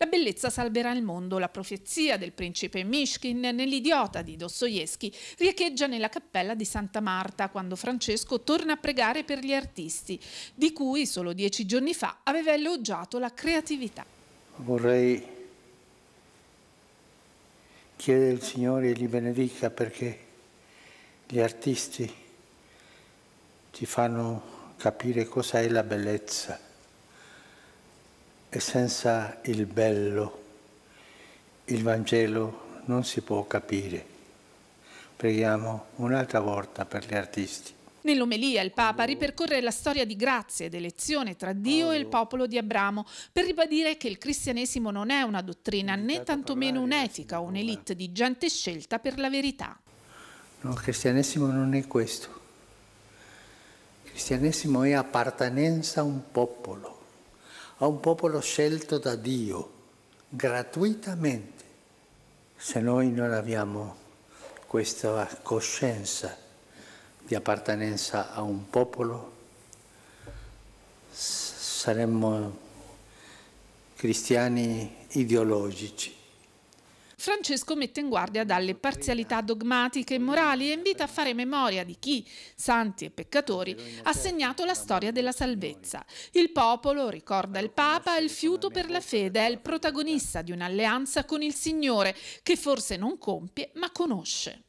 La bellezza salverà il mondo, la profezia del principe Mishkin nell'idiota di Dostoevsky riecheggia nella cappella di Santa Marta quando Francesco torna a pregare per gli artisti, di cui solo dieci giorni fa aveva elogiato la creatività. Vorrei chiedere al Signore li benedica perché gli artisti ti fanno capire cos'è la bellezza e senza il bello il Vangelo non si può capire. Preghiamo un'altra volta per gli artisti. Nell'omelia il Papa ripercorre la storia di grazia ed elezione tra Dio e il popolo di Abramo per ribadire che il cristianesimo non è una dottrina né tantomeno un'etica o un'elite di gente scelta per la verità. No, il cristianesimo non è questo. Il cristianesimo è appartenenza a un popolo a un popolo scelto da Dio gratuitamente, se noi non abbiamo questa coscienza di appartenenza a un popolo, saremmo cristiani ideologici. Francesco mette in guardia dalle parzialità dogmatiche e morali e invita a fare memoria di chi, santi e peccatori, ha certo segnato la storia della salvezza. Il popolo, ricorda il Papa, è il fiuto per la fede, è il protagonista di un'alleanza con il Signore che forse non compie ma conosce.